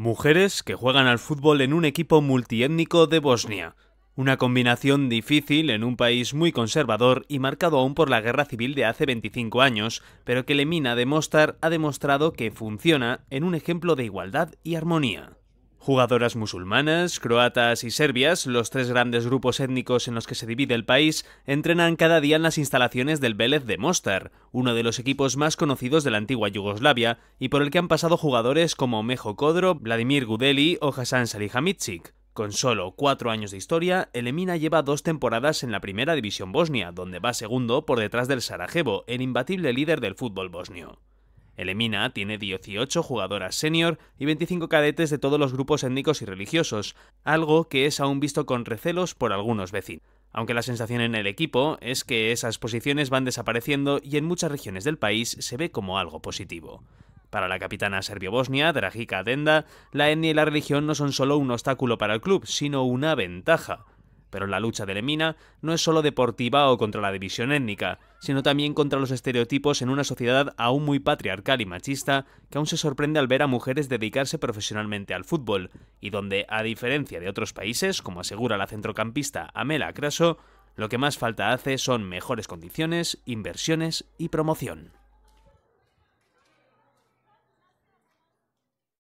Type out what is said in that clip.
Mujeres que juegan al fútbol en un equipo multiétnico de Bosnia. Una combinación difícil en un país muy conservador y marcado aún por la guerra civil de hace 25 años, pero que Lemina de Mostar ha demostrado que funciona en un ejemplo de igualdad y armonía. Jugadoras musulmanas, croatas y serbias, los tres grandes grupos étnicos en los que se divide el país, entrenan cada día en las instalaciones del Vélez de Mostar, uno de los equipos más conocidos de la antigua Yugoslavia y por el que han pasado jugadores como Mejo Kodro, Vladimir Gudeli o Hasan Salihamidzic. Con solo cuatro años de historia, Elemina lleva dos temporadas en la primera división bosnia, donde va segundo por detrás del Sarajevo, el imbatible líder del fútbol bosnio. El EMINA tiene 18 jugadoras senior y 25 cadetes de todos los grupos étnicos y religiosos, algo que es aún visto con recelos por algunos vecinos. Aunque la sensación en el equipo es que esas posiciones van desapareciendo y en muchas regiones del país se ve como algo positivo. Para la capitana serbio-bosnia, Dragica Denda, la etnia y la religión no son solo un obstáculo para el club, sino una ventaja. Pero la lucha de Lemina no es solo deportiva o contra la división étnica, sino también contra los estereotipos en una sociedad aún muy patriarcal y machista, que aún se sorprende al ver a mujeres dedicarse profesionalmente al fútbol, y donde, a diferencia de otros países, como asegura la centrocampista Amela Craso, lo que más falta hace son mejores condiciones, inversiones y promoción.